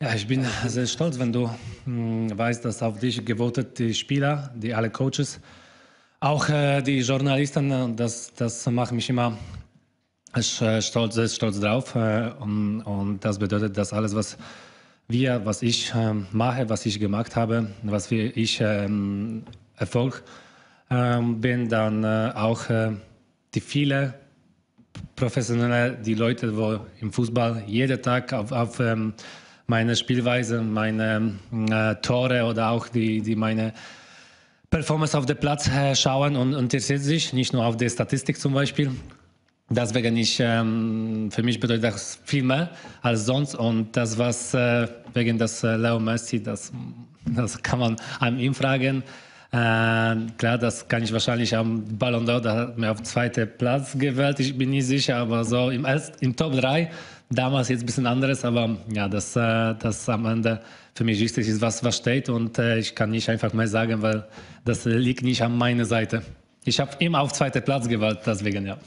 Ja, ich bin sehr stolz, wenn du mh, hm, weißt, dass auf dich gewotet die Spieler, die alle Coaches, auch äh, die Journalisten, das, das macht mich immer äh, stolz, sehr stolz drauf. Äh, und, und, das bedeutet, dass alles, was wir, was ich äh, mache, was ich gemacht habe, was wir, ich ähm, Erfolg ähm, bin, dann äh, auch äh, die viele professionelle, die Leute, wo im Fußball jeden Tag auf, auf ähm, meine Spielweise, meine äh, Tore oder auch die, die meine Performance auf dem Platz äh, schauen und interessiert sich, nicht nur auf die Statistik zum Beispiel. Deswegen ich, ähm, für mich bedeutet das viel mehr als sonst und das, was äh, wegen des äh, Leo Messi, das, das kann man an ihm fragen. Ähm, klar, das kann ich wahrscheinlich am Ballon d'Or, da hat mir auf zweiten Platz gewählt, ich bin nicht sicher, aber so im, Erst, im Top 3, damals jetzt ein bisschen anderes, aber ja, das, äh, das am Ende für mich wichtig ist, was, was steht und äh, ich kann nicht einfach mehr sagen, weil das liegt nicht an meiner Seite. Ich habe immer auf zweiten Platz gewählt, deswegen ja.